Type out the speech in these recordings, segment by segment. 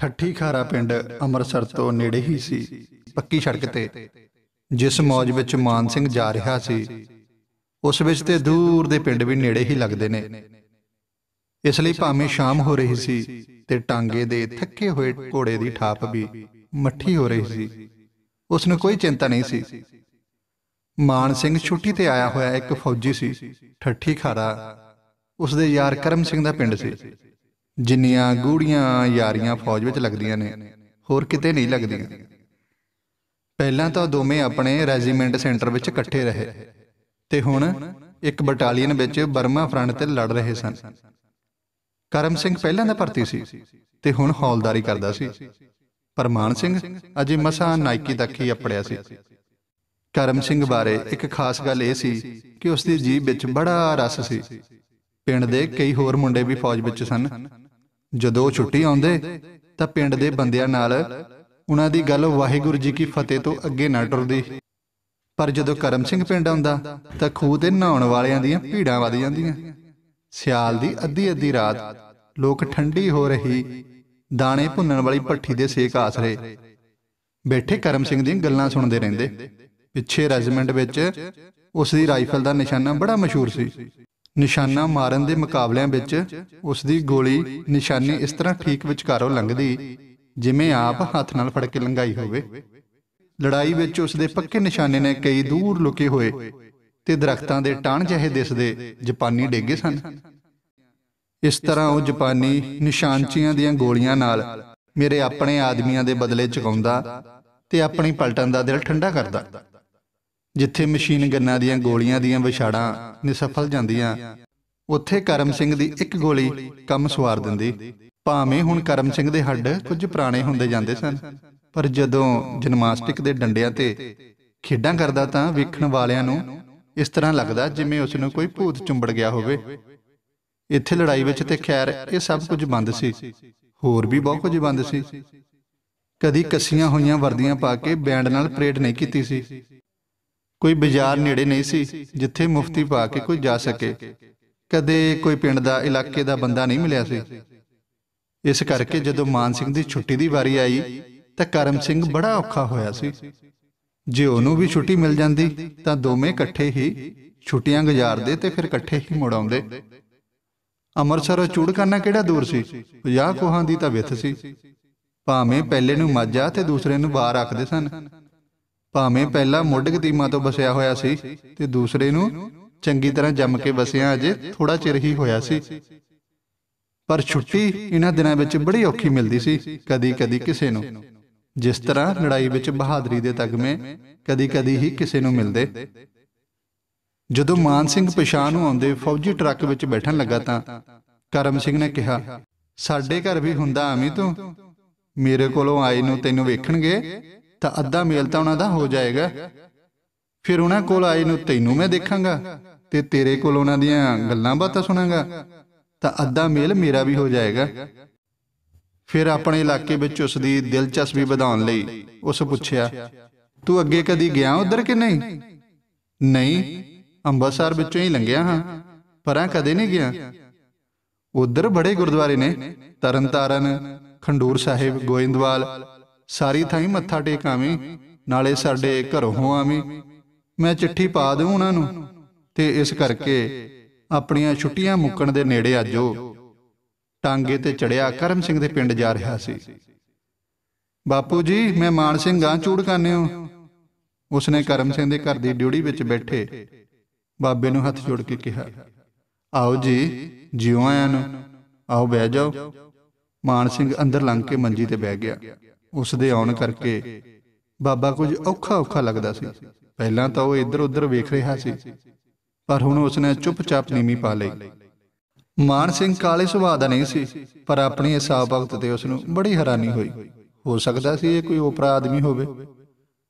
ਠੱਠੀ ਖਾਰਾ ਪਿੰਡ ਅੰਮ੍ਰਿਤਸਰ ਤੋਂ ਨੇੜੇ ਹੀ ਸੀ ਪੱਕੀ ਸੜਕ ਤੇ ਜਿਸ ਮੌਜ ਵਿੱਚ ਮਾਨ ਸਿੰਘ ਜਾ ਰਿਹਾ ਸੀ ਉਸ ਵਿੱਚ ਤੇ ਦੂਰ ਦੇ ਪਿੰਡ ਵੀ ਨੇੜੇ ਹੀ ਲੱਗਦੇ ਨੇ ਇਸ ਲਈ ਭਾਵੇਂ ਸ਼ਾਮ ਹੋ ਰਹੀ ਸੀ ਤੇ ਟਾਂਗੇ ਦੇ ਥੱਕੇ ਹੋਏ ਘੋੜੇ ਦੀ ਠਾਪ ਵੀ ਮੱਠੀ ਹੋ ਰਹੀ ਸੀ ਉਸ ਨੂੰ ਕੋਈ ਚਿੰਤਾ ਨਹੀਂ ਸੀ ਮਾਨ ਸਿੰਘ ਛੁੱਟੀ ਤੇ ਆਇਆ ਹੋਇਆ ਇੱਕ ਫੌਜੀ ਸੀ ਠੱਠੀ ਖਾਰਾ ਉਸ ਦੇ ਯਾਰ ਕਰਮ ਸਿੰਘ ਦਾ ਪਿੰਡ ਸੀ ਜਿੰਨੀਆਂ ਗੂੜੀਆਂ ਯਾਰੀਆਂ ਫੌਜ ਵਿੱਚ ਲੱਗਦੀਆਂ ਨੇ ਹੋਰ ਕਿਤੇ ਨਹੀਂ ਲੱਗਦੀਆਂ ਪਹਿਲਾਂ ਤਾਂ ਦੋਵੇਂ ਆਪਣੇ ਰੈਜੀਮੈਂਟ ਸੈਂਟਰ ਵਿੱਚ ਇਕੱਠੇ ਰਹੇ ਤੇ ਹੁਣ ਇੱਕ ਬਟਾਲੀਅਨ ਵਿੱਚ ਬਰਮਾ ਫਰੰਟ ਤੇ ਲੜ ਰਹੇ ਸਨ ਕਰਮ ਸਿੰਘ ਪਹਿਲਾਂ ਦਾ ਭਰਤੀ ਸੀ ਤੇ ਹੁਣ ਹੌਲਦਾਰੀ ਕਰਦਾ ਸੀ ਪਰਮਾਨ ਸਿੰਘ ਅਜੇ ਮਸਾ ਨਾਇਕੀ ਤੱਕ ਹੀ ਅਪੜਿਆ ਸੀ ਕਰਮ ਸਿੰਘ ਬਾਰੇ ਇੱਕ ਖਾਸ ਗੱਲ ਇਹ ਸੀ ਕਿ ਉਸ ਦੀ ਜੀਬ ਵਿੱਚ ਬੜਾ ਰਸ ਸੀ ਪਿੰਡ ਦੇ ਕਈ ਹੋਰ ਮੁੰਡੇ ਵੀ ਫੌਜ ਵਿੱਚ ਸਨ ਜਦੋਂ ਛੁੱਟੀ ਆਉਂਦੇ ਤਾਂ ਪਿੰਡ ਦੇ ਬੰਦਿਆਂ ਨਾਲ ਉਹਨਾਂ ਦੀ ਗੱਲ ਵਾਹਿਗੁਰੂ ਜੀ ਕੀ ਫਤਿਹ ਤੋਂ ਅੱਗੇ ਨਾ ਟੁਰਦੀ ਪਰ ਜਦੋਂ ਕਰਮ ਸਿੰਘ ਪਿੰਡ ਆਉਂਦਾ ਤਾਂ ਖੂਹ ਤੇ ਨਹਾਉਣ ਵਾਲਿਆਂ ਦੀਆਂ ਭੀੜਾਂ ਵਧ ਜਾਂਦੀਆਂ ਸਿਆਲ ਦੀ ਅੱਧੀ ਅੱਧੀ ਰਾਤ ਲੋਕ ਠੰਡੀ ਹੋ ਰਹੀ ਦਾਣੇ ਭੁੰਨਣ ਵਾਲੀ ਪੱਠੀ ਦੇ ਸੇਕ ਆਸਰੇ ਬੈਠੇ ਕਰਮ ਸਿੰਘ ਦੀਆਂ ਗੱਲਾਂ ਸੁਣਦੇ ਰਹਿੰਦੇ ਪਿੱਛੇ ਰੈਜੀਮੈਂਟ ਵਿੱਚ ਉਸ ਦੀ ਰਾਈਫਲ ਦਾ ਨਿਸ਼ਾਨਾ ਬੜਾ ਮਸ਼ਹੂਰ ਸੀ ਨਿਸ਼ਾਨਾ ਮਾਰਨ ਦੇ ਮੁਕਾਬਲਿਆਂ ਵਿੱਚ ਉਸ ਦੀ ਗੋਲੀ ਨਿਸ਼ਾਨੇ ਇਸ ਤਰ੍ਹਾਂ ਠੀਕ ਵਿਚਕਾਰੋਂ ਲੰਘਦੀ ਜਿਵੇਂ ਆਪ ਹੱਥ ਨਾਲ ਫੜ ਕੇ ਲੰਗਾਈ ਹੋਵੇ ਲੜਾਈ ਵਿੱਚ ਉਸ ਦੇ ਪੱਕੇ ਨਿਸ਼ਾਨੇ ਨੇ ਕਈ ਦੂਰ ਲੁਕੇ ਹੋਏ ਤੇ ਦਰਖਤਾਂ ਦੇ ਟਾਣ ਜਿਹੇ ਦਿਸਦੇ ਜਾਪਾਨੀ ਡੇਗੇ ਸਨ ਇਸ ਤਰ੍ਹਾਂ ਉਹ ਜਾਪਾਨੀ ਨਿਸ਼ਾਨਚੀਆਂ ਦੀਆਂ ਗੋਲੀਆਂ ਨਾਲ ਮੇਰੇ ਆਪਣੇ ਆਦਮੀਆਂ ਦੇ ਬਦਲੇ ਚੁਕਾਉਂਦਾ ਤੇ ਆਪਣੀ ਪਲਟਨ ਦਾ ਦਿਲ ਠੰਡਾ ਕਰਦਾ ਜਿੱਥੇ ਮਸ਼ੀਨ ਗੰਨਾਂ ਦੀਆਂ ਗੋਲੀਆਂ ਦੀਆਂ ਵਿਛਾੜਾਂ ਨਿਸਫਲ ਜਾਂਦੀਆਂ ਉੱਥੇ ਕਰਮ ਸਿੰਘ ਦੀ ਇੱਕ ਗੋਲੀ ਕੰਮ ਸਵਾਰ ਦਿੰਦੀ ਭਾਵੇਂ ਹੁਣ ਕਰਮ ਸਿੰਘ ਦੇ ਹੱਡ ਕੁਝ ਪੁਰਾਣੇ ਹੁੰਦੇ ਜਾਂਦੇ ਸਨ ਪਰ ਜਦੋਂ ਜਿਮਨਾਸਟਿਕ ਦੇ ਡੰਡਿਆਂ ਤੇ ਖੇਡਾਂ ਕਰਦਾ ਤਾਂ ਵੇਖਣ ਵਾਲਿਆਂ ਨੂੰ ਇਸ ਤਰ੍ਹਾਂ ਲੱਗਦਾ ਜਿਵੇਂ ਉਸ ਨੂੰ ਕੋਈ ਭੂਤ ਚੁੰਬੜ ਗਿਆ ਹੋਵੇ ਇੱਥੇ ਲੜਾਈ ਵਿੱਚ ਤੇ ਖੈਰ ਇਹ ਸਭ ਕੁਝ ਬੰਦ ਸੀ ਹੋਰ ਵੀ ਬਹੁਤ ਕੁਝ ਬੰਦ ਸੀ ਕਦੀ ਕੱਸੀਆਂ ਹੋਈਆਂ ਵਰਦੀਆਂ ਪਾ ਕੇ ਬੈਂਡ ਨਾਲ ਪਰੇਡ ਨਹੀਂ ਕੀਤੀ ਸੀ ਕੋਈ ਬਾਜ਼ਾਰ ਨੇੜੇ ਨਹੀਂ ਸੀ ਜਿੱਥੇ ਮੁਫਤੀ ਪਾ ਕੇ ਕੋਈ ਜਾ ਸਕੇ ਕਦੇ ਕੋਈ ਪਿੰਡ ਦਾ ਇਲਾਕੇ ਦਾ ਬੰਦਾ ਨਹੀਂ ਮਿਲਿਆ ਸੀ ਇਸ ਕਰਕੇ ਜਦੋਂ ਮਾਨ ਸਿੰਘ ਦੀ ਛੁੱਟੀ ਦੀ ਵਾਰੀ ਆਈ ਤਾਂ ਕਰਮ ਸਿੰਘ ਬੜਾ ਔਖਾ ਹੋਇਆ ਸੀ ਜੇ ਉਹਨੂੰ ਵੀ ਛੁੱਟੀ ਮਿਲ ਜਾਂਦੀ ਤਾਂ ਦੋਵੇਂ ਇਕੱਠੇ ਹੀ ਛੁੱਟੀਆਂ ਗੁਜ਼ਾਰਦੇ ਤੇ ਫਿਰ ਇਕੱਠੇ ਹੀ ਮੁੜ ਆਉਂਦੇ ਅੰਮ੍ਰਿਤਸਰੋਂ ਚੂੜਕਾਨਾ ਕਿਹੜਾ ਦੂਰ ਸੀ 50 ਕੋਹਾਂ ਦੀ ਤਾਂ ਵਿੱਥ ਸੀ ਭਾਵੇਂ ਪਹਿਲੇ ਨੂੰ ਮਾਝਾ ਤੇ ਦੂਸਰੇ ਨੂੰ ਬਾਹਰ ਰੱਖਦੇ ਸਨ ਭਾਵੇਂ ਪਹਿਲਾ ਮੁੱਢ ਕਦੀਮਾ ਤੋਂ ਬਸਿਆ ਹੋਇਆ ਸੀ ਤੇ ਦੂਸਰੇ ਨੂੰ ਚੰਗੀ ਤਰ੍ਹਾਂ ਜੰਮ ਕੇ ਬਸਿਆ ਅਜੇ ਥੋੜਾ ਚਿਰ ਹੀ ਹੋਇਆ ਸੀ ਪਰ ਛੁੱਟੀ ਇਹਨਾਂ ਦਿਨਾਂ ਵਿੱਚ ਬੜੀ ਔਖੀ ਮਿਲਦੀ ਸੀ ਕਦੀ-ਕਦੀ ਕਿਸੇ ਨੂੰ ਜਿਸ ਤਰ੍ਹਾਂ ਲੜਾਈ ਵਿੱਚ ਬਹਾਦਰੀ ਦੇ ਤਗਮੇ ਕਦੀ-ਕਦੀ ਹੀ ਕਿਸੇ ਨੂੰ ਮਿਲਦੇ ਜਦੋਂ ਮਾਨ ਸਿੰਘ ਪਛਾਣ ਨੂੰ ਆਉਂਦੇ ਫੌਜੀ ਟਰੱਕ ਵਿੱਚ ਬੈਠਣ ਲੱਗਾ ਤਾਂ ਕਰਮ ਸਿੰਘ ਨੇ ਕਿਹਾ ਸਾਡੇ ਘਰ ਵੀ ਹੁੰਦਾ ਆਵੇਂ ਤੂੰ ਮੇਰੇ ਕੋਲੋਂ ਆਏ ਨੂੰ ਤੈਨੂੰ ਵੇਖਣਗੇ ਤਾਂ ਅੱਧਾ ਮੇਲ ਤਾਂ ਉਹਨਾਂ ਦਾ ਹੋ ਜਾਏਗਾ ਫਿਰ ਉਹਨਾਂ ਕੋਲ ਆਏ ਨੂੰ ਤੈਨੂੰ ਮੈਂ ਦੇਖਾਂਗਾ ਤੇ ਤੇਰੇ ਕੋਲ ਉਹਨਾਂ ਦੀਆਂ ਗੱਲਾਂ ਬਾਤਾਂ ਸੁਣਾਂਗਾ ਤਾਂ ਅੱਧਾ ਮੇਲ ਮੇਰਾ ਵੀ ਹੋ ਜਾਏਗਾ ਫਿਰ ਆਪਣੇ ਇਲਾਕੇ ਵਿੱਚ ਉਸ ਦੀ ਦਿਲਚਸਪੀ ਵਧਾਉਣ ਲਈ ਉਸ ਪੁੱਛਿਆ ਤੂੰ ਅੱਗੇ ਕਦੀ ਗਿਆ ਉਧਰ ਕਿ ਨਹੀਂ ਨਹੀਂ ਅੰਮ੍ਰਿਤਸਰ ਵਿੱਚੋਂ ਹੀ ਲੰਘਿਆ ਹਾਂ ਪਰਾਂ ਕਦੇ ਨਹੀਂ ਗਿਆ ਉਧਰ ਬੜੇ ਗੁਰਦੁਆਰੇ ਨੇ ਤਰਨਤਾਰਨ ਖੰਡੂਰ ਸਾਹਿਬ ਗੋਇੰਦਵਾਲ ਸਾਰੀ ਥਾਈ ਮੱਥਾ ਟੇਕ ਆਵੇਂ ਨਾਲੇ ਸਾਡੇ ਘਰੋਂ ਆਵੇਂ ਮੈਂ ਚਿੱਠੀ ਪਾ ਦਊ ਉਹਨਾਂ ਨੂੰ ਤੇ ਇਸ ਕਰਕੇ ਆਪਣੀਆਂ ਛੁੱਟੀਆਂ ਮੁੱਕਣ ਦੇ ਨੇੜੇ ਆਜੋ ਟਾਂਗੇ ਤੇ ਚੜਿਆ ਕਰਮ ਸਿੰਘ ਦੇ ਪਿੰਡ ਜਾ ਰਿਹਾ ਸੀ ਬਾਪੂ ਜੀ ਮੈਂ ਮਾਨ ਸਿੰਘ ਆ ਚੂੜ ਕਾਨੇ ਹਾਂ ਉਸਨੇ ਕਰਮ ਸਿੰਘ ਦੇ ਘਰ ਦੀ ਡਿਊੜੀ ਵਿੱਚ ਬੈਠੇ ਬਾਬੇ ਨੂੰ ਹੱਥ ਜੋੜ ਕੇ ਕਿਹਾ ਆਓ ਜੀ ਜਿਉਂ ਆਇਆਂ ਨੂੰ ਆਓ ਬਹਿ ਜਾਓ ਮਾਨ ਸਿੰਘ ਅੰਦਰ ਲੰਘ ਕੇ ਮੰਜੀ ਤੇ ਬਹਿ ਗਿਆ ਉਸ ਦੇ ਆਉਣ ਕਰਕੇ ਬਾਬਾ ਕੁਝ ਔਖਾ ਔਖਾ ਲੱਗਦਾ ਸੀ ਪਹਿਲਾਂ ਤਾਂ ਉਹ ਇੱਧਰ ਉੱਧਰ ਵੇਖ ਰਿਹਾ ਸੀ ਪਰ ਹੁਣ ਉਸਨੇ ਚੁੱਪਚਾਪ ਨੀਮੀ ਪਾ ਲਈ ਮਾਨ ਸਿੰਘ ਕਾਲੇ ਸੁਭਾਅ ਦਾ ਨਹੀਂ ਸੀ ਪਰ ਆਪਣੀ ਇਸ ਵਕਤ ਤੇ ਉਸ ਨੂੰ ਬੜੀ ਹੈਰਾਨੀ ਹੋਈ ਹੋ ਸਕਦਾ ਸੀ ਇਹ ਕੋਈ ਉਪਰਾ ਆਦਮੀ ਹੋਵੇ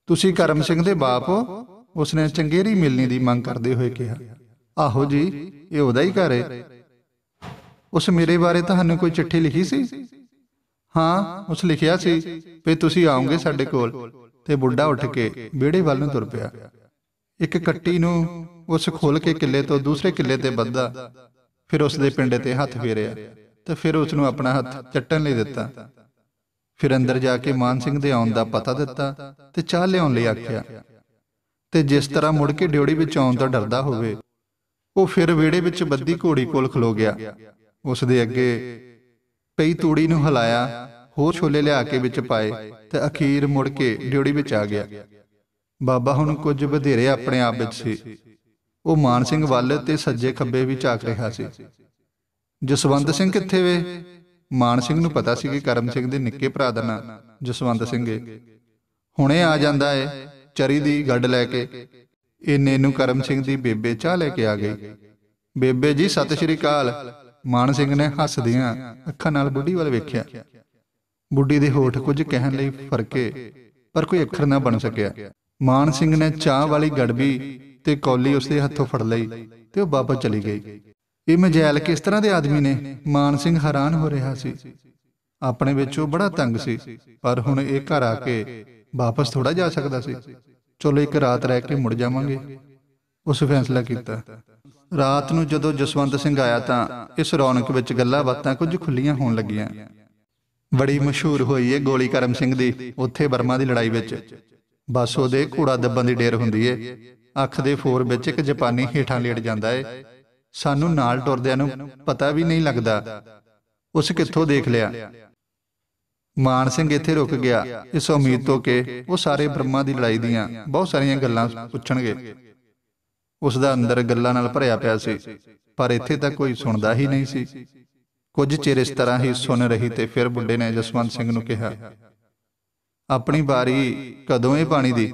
ਤੁਸੀਂ ਕਰਮ ਸਿੰਘ ਦੇ ਬਾਪ ਹੋ ਉਸਨੇ ਚੰਗੇਰੀ ਮਿਲਣੀ ਦੀ ਮੰਗ ਕਰਦੇ ਹੋਏ ਕਿਹਾ ਆਹੋ ਜੀ ਇਹ ਉਹਦਾ ਹੀ ਘਰ ਹੈ ਉਸ ਮੇਰੇ ਬਾਰੇ ਤੁਹਾਨੂੰ ਕੋਈ ਚਿੱਠੀ ਲਿਖੀ ਸੀ ਹਾਂ ਉਸ ਲਿਖਿਆ ਸੀ ਵੀ ਤੁਸੀਂ ਆਉਂਗੇ ਸਾਡੇ ਕੋਲ ਤੇ ਬੁੱਢਾ ਉੱਠ ਕੇ ਵਿਹੜੇ ਵੱਲ ਨੂੰ ਤੁਰ ਪਿਆ ਇੱਕ ਕੱਟੀ ਨੂੰ ਉਸ ਖੋਲ ਕੇ ਕਿੱਲੇ ਤੋਂ ਦੂਸਰੇ ਕਿੱਲੇ ਤੇ ਬੱਧਾ ਫਿਰ ਉਸ ਦੇ ਪਿੰਡੇ ਤੇ ਹੱਥ ਫੇਰਿਆ ਤੇ ਫਿਰ ਉਸ ਨੂੰ ਆਪਣਾ ਹੱਥ ਚੱਟਣ ਲਈ ਦਿੱਤਾ ਫਿਰ ਅੰਦਰ ਜਾ ਕੇ ਮਾਨ ਸਿੰਘ ਦੇ ਆਉਣ ਦਾ ਪਤਾ ਦਿੱਤਾ ਤੇ ਚਾਹ ਲਿਆਉਣ ਲਈ ਆਖਿਆ ਤੇ ਜਿਸ ਤਰ੍ਹਾਂ ਮੁੜ ਕੇ ਡਿਉੜੀ ਵਿੱਚ ਆਉਣ ਤੋਂ ਡਰਦਾ ਹੋਵੇ ਉਹ ਫਿਰ ਵਿਹੜੇ ਵਿੱਚ ਬੱਦੀ ਘੋੜੀ ਕੋਲ ਖਲੋ ਗਿਆ ਉਸ ਦੇ ਅੱਗੇ ਪਈ ਤੂੜੀ ਨੂੰ ਹਲਾਇਆ ਹੋਰ ਛੋਲੇ ਲਿਆ ਕੇ ਵਿੱਚ ਪਾਏ ਤੇ ਅਖੀਰ ਮੁੜ ਕੇ ਡਿਉੜੀ ਵਿੱਚ ਆ ਗਿਆ ਬਾਬਾ ਹੁਣ ਕੁਝ ਵਧੇਰੇ ਆਪਣੇ ਆਪ ਵਿੱਚ ਸੀ ਉਹ ਮਾਨ ਸਿੰਘ ਵੱਲ ਤੇ ਸੱਜੇ ਖੱਬੇ ਵੀ ਝਾਕ ਰਿਹਾ ਸੀ ਜਸਵੰਤ ਸਿੰਘ ਕਿੱਥੇ ਵੇ ਮਾਨ ਸਿੰਘ ਨੂੰ ਪਤਾ ਸੀ ਕਿ ਕਰਮ ਸਿੰਘ ਦੇ ਨਿੱਕੇ ਭਰਾ ਦਾ ਨਾਂ ਜਸਵੰਤ ਸਿੰਘ ਏ ਹੁਣੇ ਆ ਜਾਂਦਾ ਏ ਚਰੀ ਦੀ ਗੱਡ ਲੈ ਕੇ ਇੰਨੇ ਨੂੰ ਕਰਮ ਸਿੰਘ ਦੀ ਬੇਬੇ ਚਾਹ ਲੈ ਕੇ ਆ ਗਈ ਬੇਬੇ ਜੀ ਸਤਿ ਸ਼੍ਰੀ ਅਕਾਲ ਮਾਨ ਸਿੰਘ ਨੇ ਹੱਸਦਿਆਂ ਅੱਖਾਂ ਨਾਲ ਬੁੱਢੀ ਵੱਲ ਵੇਖਿਆ ਬੁੱਢੀ ਦੇ ਹੋਠ ਕੁਝ ਕਹਿਣ ਲਈ ਫਰਕੇ ਪਰ ਕੋਈ ਅੱਖਰ ਨਾ ਬਣ ਸਕਿਆ ਮਾਨ ਸਿੰਘ ਨੇ ਚਾਹ ਵਾਲੀ ਗੜਬੀ ਤੇ ਕੌਲੀ ਉਸਦੇ ਹੱਥੋਂ ਫੜ ਲਈ ਤੇ ਉਹ ਵਾਪਸ ਚਲੀ ਗਈ ਇਹ ਮਜੈਲ ਕਿਸ ਤਰ੍ਹਾਂ ਦੇ ਆਦਮੀ ਨੇ ਮਾਨ ਸਿੰਘ ਹੈਰਾਨ ਹੋ ਰਿਹਾ ਸੀ ਆਪਣੇ ਵਿੱਚ ਉਹ ਬੜਾ ਤੰਗ ਸੀ ਪਰ ਹੁਣ ਇਹ ਘਰ ਆ ਕੇ ਵਾਪਸ ਥੋੜਾ ਜਾ ਸਕਦਾ ਸੀ ਚਲੋ ਇੱਕ ਰਾਤ ਰਹਿ ਕੇ ਮੁੜ ਜਾਵਾਂਗੇ ਉਸ ਫੈਸਲਾ ਕੀਤਾ ਰਾਤ ਨੂੰ ਜਦੋਂ ਜਸਵੰਤ ਸਿੰਘ ਆਇਆ ਤਾਂ ਇਸ ਰੌਣਕ ਵਿੱਚ ਗੱਲਾਂ ਬਾਤਾਂ ਕੁਝ ਖੁੱਲੀਆਂ ਹੋਣ ਲੱਗੀਆਂ ਬੜੀ ਮਸ਼ਹੂਰ ਹੋਈ ਏ ਗੋਲੀ ਕਰਮ ਸਿੰਘ ਦੀ ਉੱਥੇ ਬਰਮਾ ਦੀ ਲੜਾਈ ਵਿੱਚ ਬਸ ਉਹਦੇ ਘੋੜਾ ਦੱਬਾਂ ਦੀ ਡੇਰ ਹੁੰਦੀ ਏ ਅੱਖ ਦੇ ਫੋਰ ਵਿੱਚ ਇੱਕ ਜਾਪਾਨੀ ਹੀਠਾਂ ਲੇਟ ਜਾਂਦਾ ਏ ਸਾਨੂੰ ਨਾਲ ਟੁਰਦਿਆਂ ਨੂੰ ਪਤਾ ਵੀ ਨਹੀਂ ਲੱਗਦਾ ਉਸ ਕਿੱਥੋਂ ਦੇਖ ਲਿਆ ਮਾਨ ਸਿੰਘ ਇੱਥੇ ਰੁਕ ਗਿਆ ਇਸ ਉਮੀਦ ਤੋਂ ਕਿ ਉਹ ਸਾਰੇ ਬਰਮਾ ਦੀ ਲੜਾਈ ਦੀਆਂ ਬਹੁਤ ਸਾਰੀਆਂ ਗੱਲਾਂ ਪੁੱਛਣਗੇ ਉਸ ਦਾ ਅੰਦਰ ਗੱਲਾਂ ਨਾਲ ਭਰਿਆ ਪਿਆ ਸੀ ਪਰ ਇੱਥੇ ਤਾਂ ਕੋਈ ਸੁਣਦਾ ਹੀ ਨਹੀਂ ਸੀ ਕੁਝ ਚਿਰ ਇਸ ਤਰ੍ਹਾਂ ਹੀ ਸੁਣ ਰਹੀ ਤੇ ਫਿਰ ਬੁੱਢੇ ਨੇ ਜਸਵੰਤ ਸਿੰਘ ਨੂੰ ਕਿਹਾ ਆਪਣੀ ਵਾਰੀ ਕਦੋਂ ਇਹ ਪਾਣੀ ਦੀ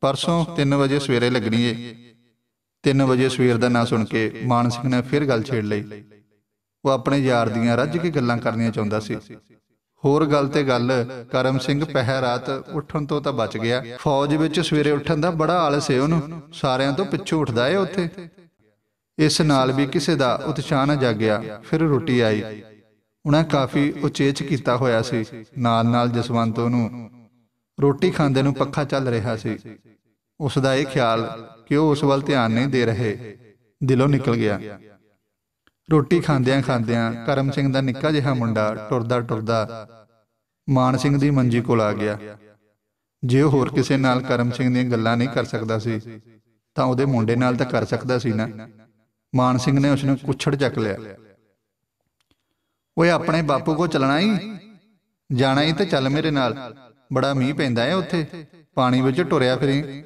ਪਰਸੋਂ 3 ਵਜੇ ਸਵੇਰੇ ਲੱਗਣੀ ਏ 3 ਵਜੇ ਸਵੇਰ ਦਾ ਨਾਂ ਸੁਣ ਕੇ ਮਾਨ ਸਿੰਘ ਨੇ ਫਿਰ ਗੱਲ ਛੇੜ ਲਈ ਉਹ ਆਪਣੇ ਯਾਰ ਦੀਆਂ ਰੱਜ ਕੇ ਗੱਲਾਂ ਕਰਨੀਆਂ ਚਾਹੁੰਦਾ ਸੀ ਹੋਰ ਗੱਲ ਤੇ ਗੱਲ ਕਰਮ ਸਿੰਘ ਪਹਿਰ ਰਾਤ ਉੱਠਣ ਤੋਂ ਤਾਂ ਬਚ ਗਿਆ ਫੌਜ ਵਿੱਚ ਸਵੇਰੇ ਉੱਠਣ ਦਾ ਬੜਾ ਆਲਸ ਏ ਉਹਨੂੰ ਸਾਰਿਆਂ ਤੋਂ ਪਿੱਛੇ ਉੱਠਦਾ ਏ ਉੱਥੇ ਇਸ ਨਾਲ ਵੀ ਕਿਸੇ ਦਾ ਉਤਸ਼ਾਹ ਨਾ ਜਾਗਿਆ ਫਿਰ ਰੋਟੀ ਆਈ ਉਹਨਾਂ ਕਾਫੀ ਉਚੇਚ ਕੀਤਾ ਹੋਇਆ ਸੀ ਨਾਲ ਨਾਲ ਜਸਵੰਤ ਉਹਨੂੰ ਰੋਟੀ ਖਾਂਦੇ ਨੂੰ ਪੱਖਾ ਚੱਲ ਰਿਹਾ ਸੀ ਉਸ ਦਾ ਇਹ ਖਿਆਲ ਕਿ ਉਹ ਉਸ ਵੱਲ ਧਿਆਨ ਨਹੀਂ ਦੇ ਰਹੇ ਦਿਲੋਂ ਨਿਕਲ ਗਿਆ ਰੋਟੀ ਖਾਂਦਿਆਂ ਖਾਂਦਿਆਂ ਕਰਮ ਸਿੰਘ ਦਾ ਨਿੱਕਾ ਜਿਹਾ ਮੁੰਡਾ ਟੁਰਦਾ ਟੁਰਦਾ ਮਾਨ ਸਿੰਘ ਦੀ ਮੰਜੀ ਕੋਲ ਆ ਗਿਆ ਜੇ ਉਹ ਹੋਰ ਕਿਸੇ ਨਾਲ ਕਰਮ ਸਿੰਘ ਦੀਆਂ ਗੱਲਾਂ ਨਹੀਂ ਕਰ ਸਕਦਾ ਸੀ ਤਾਂ ਉਹਦੇ ਮੁੰਡੇ ਨਾਲ ਤਾਂ ਕਰ ਸਕਦਾ ਸੀ ਨਾ ਮਾਨ ਸਿੰਘ ਨੇ ਉਸ ਨੂੰ ਕੁਛੜ ਚੱਕ ਲਿਆ ਓਏ ਆਪਣੇ ਬਾਪੂ ਕੋ ਚਲਣਾ ਹੀ ਜਾਣਾ ਹੀ ਤੇ ਚੱਲ ਮੇਰੇ ਨਾਲ ਬੜਾ ਮੀਂਹ ਪੈਂਦਾ ਹੈ ਉੱਥੇ ਪਾਣੀ ਵਿੱਚ ਟੁਰਿਆ ਫਿਰੇ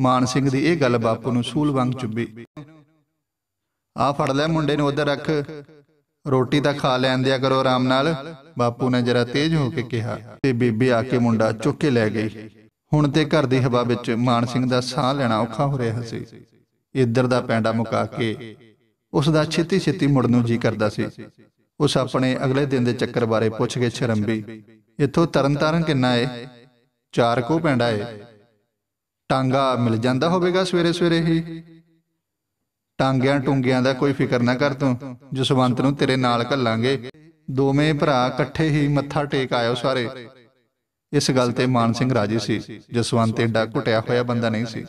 ਮਾਨ ਸਿੰਘ ਦੀ ਇਹ ਗੱਲ ਬਾਪੂ ਨੂੰ ਸੂਲ ਵਾਂਗ ਚੁੱਭੀ ਆ ਫੜ ਲੈ ਮੁੰਡੇ ਨੂੰ ਉਧਰ ਰੱਖ ਰੋਟੀ ਤਾਂ ਖਾ ਲੈਣ ਦਿਆ ਕਰੋ ਆਰਾਮ ਨਾਲ ਬਾਪੂ ਨੇ ਜਰਾ ਤੇਜ਼ ਹੋ ਕੇ ਕਿਹਾ ਤੇ ਬੀਬੀ ਆ ਕੇ ਮੁੰਡਾ ਚੁੱਕ ਕੇ ਲੈ ਗਈ ਹੁਣ ਤੇ ਘਰ ਦੀ ਹਵਾ ਵਿੱਚ ਮਾਨ ਸਿੰਘ ਦਾ ਸਾਹ ਲੈਣਾ ਔਖਾ ਹੋ ਰਿਹਾ ਸੀ ਇੱਧਰ ਦਾ ਪੈਂਡਾ ਮੁਕਾ ਕੇ ਉਸ ਦਾ ਛੇਤੀ ਛੇਤੀ ਮੁੜਨ ਨੂੰ ਜੀ ਕਰਦਾ ਸੀ ਉਸ ਆਪਣੇ ਅਗਲੇ ਦਿਨ ਦੇ ਚੱਕਰ ਬਾਰੇ ਪੁੱਛ ਕੇ ਸ਼ਰਮਬੀ ਇੱਥੋਂ ਤਰਨਤਾਰਨ ਕਿੰਨਾ ਏ ਚਾਰ ਕੋ ਪੈਂਡਾ ਏ ਟਾਂਗਾ ਮਿਲ ਜਾਂਦਾ ਹੋਵੇਗਾ ਸਵੇਰੇ ਸਵੇਰੇ ਹੀ ਟਾਂਗਿਆਂ ਟੁੰਗਿਆਂ ਦਾ ਕੋਈ ਫਿਕਰ ਨਾ ਕਰ ਤੂੰ ਜਸਵੰਤ ਨੂੰ ਤੇਰੇ ਨਾਲ ਘੱਲਾਂਗੇ ਦੋਵੇਂ ਭਰਾ ਇਕੱਠੇ ਹੀ ਮੱਥਾ ਟੇਕ ਆਇਓ ਸਾਰੇ ਇਸ ਗੱਲ ਤੇ ਮਾਨ ਸਿੰਘ ਰਾਜੀ ਸੀ ਜਸਵੰਤ ਐਡਾ ਘੁਟਿਆ ਹੋਇਆ ਬੰਦਾ ਨਹੀਂ ਸੀ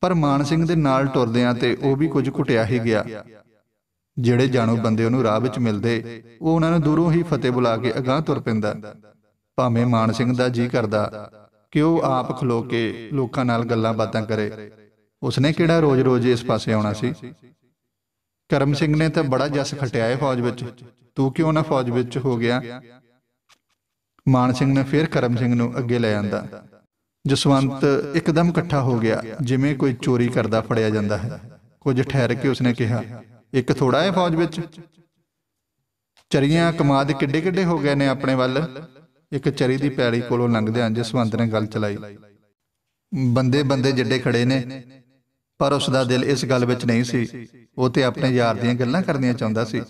ਪਰ ਮਾਨ ਸਿੰਘ ਦੇ ਨਾਲ ਟੁਰਦਿਆਂ ਤੇ ਉਹ ਵੀ ਕੁਝ ਘੁਟਿਆ ਹੀ ਗਿਆ ਜਿਹੜੇ ਜਾਣੋ ਬੰਦੇ ਉਹਨੂੰ ਰਾਹ ਵਿੱਚ ਮਿਲਦੇ ਉਹ ਉਹਨਾਂ ਨੂੰ ਦੂਰੋਂ ਹੀ ਫਤਿਹ ਬੁਲਾ ਕੇ ਅਗਾਹ ਤੁਰ ਪੈਂਦਾ ਭਾਵੇਂ ਮਾਨ ਸਿੰਘ ਦਾ ਜੀ ਕਰਦਾ ਕਿ ਉਹ ਆਪ ਖਲੋ ਕੇ ਲੋਕਾਂ ਨਾਲ ਗੱਲਾਂ ਬਾਤਾਂ ਕਰੇ ਉਸਨੇ ਕਿਹੜਾ ਰੋਜ਼-ਰੋਜ਼ ਇਸ ਪਾਸੇ ਆਉਣਾ ਸੀ ਕਰਮ ਸਿੰਘ ਨੇ ਤਾਂ ਬੜਾ ਜਸ ਖਟਿਆ ਹੈ ਫੌਜ ਵਿੱਚ ਤੂੰ ਕਿਉਂ ਨਾ ਫੌਜ ਵਿੱਚ ਹੋ ਗਿਆ ਮਾਨ ਸਿੰਘ ਨੇ ਫਿਰ ਕਰਮ ਸਿੰਘ ਨੂੰ ਅੱਗੇ ਲੈ ਜਾਂਦਾ ਜਸਵੰਤ ਇੱਕਦਮ ਇਕੱਠਾ ਹੋ ਗਿਆ ਜਿਵੇਂ ਕੋਈ ਚੋਰੀ ਕਰਦਾ ਫੜਿਆ ਜਾਂਦਾ ਹੈ ਕੁਝ ਠਹਿਰ ਕੇ ਉਸਨੇ ਕਿਹਾ ਇੱਕ ਥੋੜਾ ਹੈ ਫੌਜ ਵਿੱਚ ਚਰੀਆਂ ਕਮਾਦ ਕਿੱਡੇ ਕਿੱਡੇ ਹੋ ਗਏ ਨੇ ਆਪਣੇ ਵੱਲ ਇੱਕ ਚਰੀ ਦੀ ਪੈੜੀ ਕੋਲੋਂ ਹਾਂ ਜਸਵੰਤ ਨੇ ਗੱਲ ਚਲਾਈ ਬੰਦੇ ਬੰਦੇ ਜਿੱਡੇ ਖੜੇ ਨੇ ਪਰ ਉਸ ਦਾ ਦਿਲ ਇਸ ਗੱਲ ਵਿੱਚ ਨਹੀਂ ਸੀ ਉਹ ਤੇ ਆਪਣੇ ਯਾਰ ਦੀਆਂ ਗੱਲਾਂ ਕਰਨੀਆਂ ਚਾਹੁੰਦਾ ਸੀ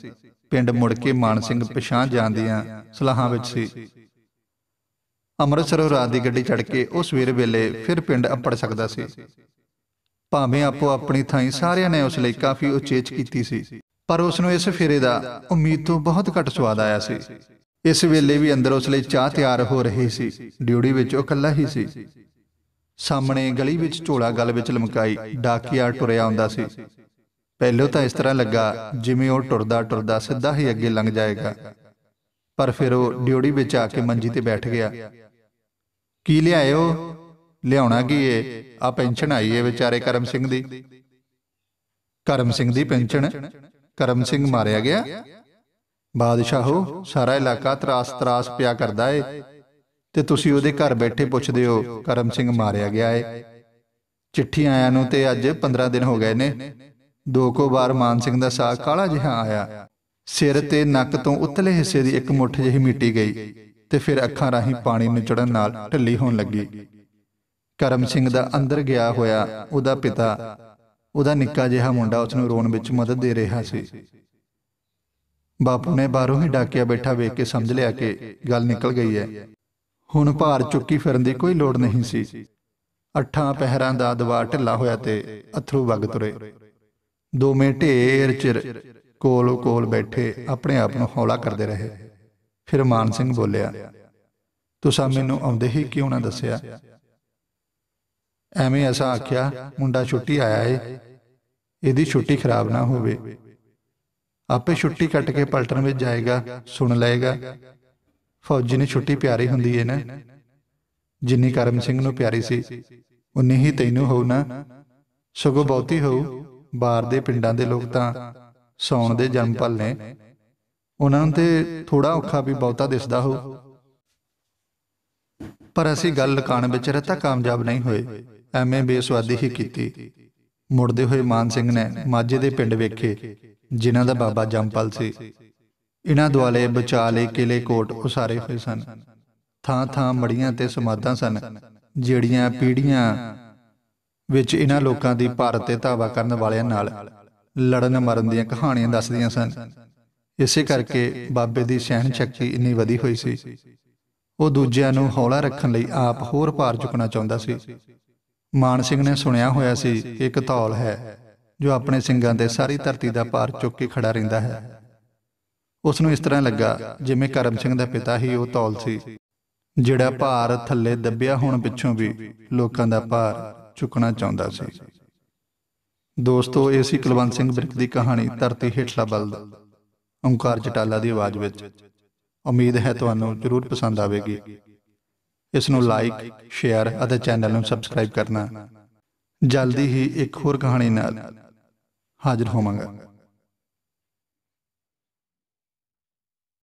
ਪਿੰਡ ਮੁੜ ਕੇ ਮਾਨ ਸਿੰਘ ਪਛਾਣ ਜਾਂਦੀਆਂ ਸਲਾਹਾਂ ਵਿੱਚ ਸੀ ਅੰਮ੍ਰਿਤਸਰੋਂ ਰਾਤ ਦੀ ਗੱਡੀ ਚੜ ਕੇ ਉਹ ਸਵੇਰ ਵੇਲੇ ਫਿਰ ਪਿੰਡ ਅੱਪੜ ਸਕਦਾ ਸੀ ਭਾਵੇਂ ਆਪੋ ਆਪਣੀ ਥਾਂ ਸਾਰਿਆਂ ਨੇ ਉਸ ਲਈ ਕਾਫੀ ਉਚੇਚ ਕੀਤੀ ਸੀ ਪਰ ਉਸ ਨੂੰ ਇਸ ਫੇਰੇ ਦਾ ਉਮੀਦ ਤੋਂ ਬਹੁਤ ਘੱਟ ਸਵਾਦ ਆਇਆ ਸੀ ਇਸ ਵੇਲੇ ਵੀ ਅੰਦਰ ਉਸ ਲਈ ਚਾਹ ਤਿਆਰ ਹੋ ਰਹੀ ਸੀ ਡਿਊਟੀ ਵਿੱਚ ਉਹ ਇਕੱਲਾ ਹੀ ਸੀ ਸਾਹਮਣੇ ਗਲੀ ਵਿੱਚ ਝੋਲਾ ਗਲ ਵਿੱਚ ਲਮਕਾਈ ਡਾਕੀਆ ਟੁਰਿਆ ਹੁੰਦਾ ਸੀ ਪਹਿਲੋ ਤਾਂ ਇਸ ਤਰ੍ਹਾਂ ਲੱਗਾ ਜਿਵੇਂ ਉਹ ਟੁਰਦਾ ਟੁਰਦਾ ਸਿੱਧਾ ਹੀ ਅੱਗੇ ਲੰਘ ਜਾਏਗਾ ਪਰ ਫਿਰ ਉਹ ਡਿਉੜੀ ਵਿੱਚ ਆ ਕੇ ਮੰਜੀ ਤੇ ਬੈਠ ਗਿਆ ਕੀ ਲਿਆਇਓ ਲਿਆਉਣਾ ਕੀ ਏ ਆ ਪੈਨਸ਼ਨ ਆਈ ਏ ਵਿਚਾਰੇ ਕਰਮ ਸਿੰਘ ਦੀ ਕਰਮ ਸਿੰਘ ਦੀ ਪੈਨਸ਼ਨ ਕਰਮ ਸਿੰਘ ਮਾਰਿਆ ਗਿਆ ਬਾਦਸ਼ਾਹੋ ਸਾਰਾ ਇਲਾਕਾ ਤਰਾਸ ਤਰਾਸ ਪਿਆ ਕਰਦਾ ਏ ਤੇ ਤੁਸੀਂ ਉਹਦੇ ਘਰ ਬੈਠੇ ਪੁੱਛਦੇ ਹੋ ਕਰਮ ਸਿੰਘ ਮਾਰਿਆ ਗਿਆ ਏ ਚਿੱਠੀ ਆਇਆਂ ਨੂੰ ਤੇ ਅੱਜ 15 ਦਿਨ ਹੋ ਗਏ ਨੇ ਦੋ ਕੋ ਵਾਰ ਮਾਨ ਸਿੰਘ ਦਾ ਸਾਹ ਕਾਲਾ ਜਿਹਾ ਆਇਆ ਸਿਰ ਤੇ ਨੱਕ ਤੋਂ ਉਤਲੇ ਹਿੱਸੇ ਦੀ ਇੱਕ ਮੁੱਠ ਜਿਹੀ ਮਿੱਟੀ ਗਈ ਤੇ ਫਿਰ ਅੱਖਾਂ ਰਾਹੀਂ ਪਾਣੀ ਨਿਚੜਨ ਨਾਲ ਢਿੱਲੀ ਹੋਣ ਲੱਗੀ ਕਰਮ ਸਿੰਘ ਦਾ ਅੰਦਰ ਗਿਆ ਹੋਇਆ ਉਹਦਾ ਪਿਤਾ ਉਹਦਾ ਨਿੱਕਾ ਜਿਹਾ ਮੁੰਡਾ ਉਸ ਨੂੰ ਰੋਣ ਵਿੱਚ ਮਦਦ ਦੇ ਰਿਹਾ ਸੀ ਬਾਪੂ ਨੇ ਬਾਹਰੋਂ ਹੀ ਡਾਕਿਆ ਬੈਠਾ ਵੇਖ ਕੇ ਸਮਝ ਲਿਆ ਕਿ ਗੱਲ ਨਿਕਲ ਗਈ ਹੈ ਹੁਣ ਭਾਰ ਚੁੱਕੀ ਫਿਰਨ ਦੀ ਕੋਈ ਲੋੜ ਨਹੀਂ ਸੀ ਅੱਠਾਂ ਪਹਿਰਾਂ ਦਾ ਦਵਾ ਢਿੱਲਾ ਹੋਇਆ ਤੇ ਅਥਰੂ ਵਗ ਤੁਰੇ ਦੋਵੇਂ ਢੇਰ ਚਿਰ ਕੋਲ ਕੋਲ ਬੈਠੇ ਆਪਣੇ ਆਪ ਨੂੰ ਹੌਲਾ ਕਰਦੇ ਰਹੇ ਫਿਰ ਮਾਨ ਸਿੰਘ ਬੋਲਿਆ ਤੁਸੀਂ ਮੈਨੂੰ ਆਉਂਦੇ ਹੀ ਕਿਉਂ ਨਾ ਦੱਸਿਆ ਐਵੇਂ ਐਸਾ ਆਖਿਆ ਮੁੰਡਾ ਛੁੱਟੀ ਆਇਆ ਏ ਇਹਦੀ ਛੁੱਟੀ ਖਰਾਬ ਨਾ ਹੋਵੇ ਆਪੇ ਛੁੱਟੀ ਕੱਟ ਕੇ ਪਲਟਣ ਵਿੱਚ ਜਾਏਗਾ ਸੁਣ ਲਏਗਾ ਫੌਜੀ ਨੇ ਛੁੱਟੀ ਪਿਆਰੀ ਹੁੰਦੀ ਏ ਨਾ ਜਿੰਨੀ ਕਰਮ ਸਿੰਘ ਨੂੰ ਪਿਆਰੀ ਸੀ ਉਨੀ ਹੀ ਤੈਨੂੰ ਹੋਊ ਨਾ ਸਗੋਂ ਬਹੁਤੀ ਹੋਊ ਬਾਹਰ ਦੇ ਪਿੰਡਾਂ ਦੇ ਲੋਕ ਤਾਂ ਸੌਣ ਦੇ ਜਨਮ ਪਲ ਨੇ ਉਹਨਾਂ ਨੂੰ ਤੇ ਥੋੜਾ ਔਖਾ ਵੀ ਬਹੁਤਾ ਦਿਸਦਾ ਹੋ ਪਰ ਅਸੀਂ ਗੱਲ ਲਕਾਣ ਵਿੱਚ ਰਹਤਾ ਕਾਮਯਾਬ ਨਹੀਂ ਹੋਏ ਐਵੇਂ ਬੇਸਵਾਦੀ ਹੀ ਕੀਤੀ ਮੁੜਦੇ ਹੋਏ ਮਾਨ ਸਿੰਘ ਨੇ ਮਾਝੇ ਦੇ ਪਿੰਡ ਵੇਖੇ ਜਿਨ੍ਹਾਂ ਦਾ ਬਾਬਾ ਜੰਪਲ ਸੀ ਇਹਨਾਂ ਦੁਆਲੇ ਬਚਾਲੇ ਕਿਲੇ ਕੋਟ ਉਸਾਰੇ ਹੋਏ ਸਨ ਥਾਂ ਥਾਂ ਮੜੀਆਂ ਤੇ ਸਮਾਦਾਂ ਸਨ ਜਿਹੜੀਆਂ ਪੀੜੀਆਂ ਵਿੱਚ ਇਹਨਾਂ ਲੋਕਾਂ ਦੀ ਭਾਰਤ ਤੇ ਧਾਵਾ ਕਰਨ ਵਾਲਿਆਂ ਨਾਲ ਲੜਨ ਮਰਨ ਦੀਆਂ ਕਹਾਣੀਆਂ ਦੱਸਦੀਆਂ ਸਨ ਇਸੇ ਕਰਕੇ ਬਾਬੇ ਦੀ ਸਹਿਣ ਸ਼ਕਤੀ ਇੰਨੀ ਵਧੀ ਹੋਈ ਸੀ ਉਹ ਦੂਜਿਆਂ ਨੂੰ ਹੌਲਾ ਰੱਖਣ ਲਈ ਆਪ ਹੋਰ ਭਾਰ ਚੁਕਣਾ ਚਾਹੁੰਦਾ ਸੀ ਮਾਨ ਸਿੰਘ ਨੇ ਸੁਣਿਆ ਹੋਇਆ ਸੀ ਇੱਕ ਧੌਲ ਹੈ ਜੋ ਆਪਣੇ ਸਿੰਘਾਂ ਦੇ ਸਾਰੀ ਧਰਤੀ ਦਾ ਭਾਰ ਚੁੱਕ ਕੇ ਖੜਾ ਰਹਿੰਦਾ ਹੈ ਉਸ ਨੂੰ ਇਸ ਤਰ੍ਹਾਂ ਲੱਗਾ ਜਿਵੇਂ ਕਰਮ ਸਿੰਘ ਦਾ ਪਿਤਾ ਹੀ ਉਹ ਤੌਲ ਸੀ ਜਿਹੜਾ ਭਾਰ ਥੱਲੇ ਦੱਬਿਆ ਹੋਣ ਪਿੱਛੋਂ ਵੀ ਲੋਕਾਂ ਦਾ ਭਾਰ ਚੁੱਕਣਾ ਚਾਹੁੰਦਾ ਸੀ ਦੋਸਤੋ ਇਹ ਸੀ ਕੁਲਵੰਤ ਸਿੰਘ ਬਿਰਕ ਦੀ ਕਹਾਣੀ ਧਰਤੀ ਹੇਠਲਾ ਬਲਦ ਓਮਕਾਰ ਚਟਾਲਾ ਦੀ ਆਵਾਜ਼ ਵਿੱਚ ਉਮੀਦ ਹੈ ਤੁਹਾਨੂੰ ਜ਼ਰੂਰ ਪਸੰਦ ਆਵੇਗੀ ਇਸ ਨੂੰ ਲਾਈਕ ਸ਼ੇਅਰ ਅਤੇ ਚੈਨਲ ਨੂੰ ਸਬਸਕ੍ਰਾਈਬ ਕਰਨਾ ਜਲਦੀ ਹੀ ਇੱਕ ਹੋਰ ਕਹਾਣੀ ਨਾਲ ਹਾਜ਼ਰ ਹੋਵਾਂਗਾ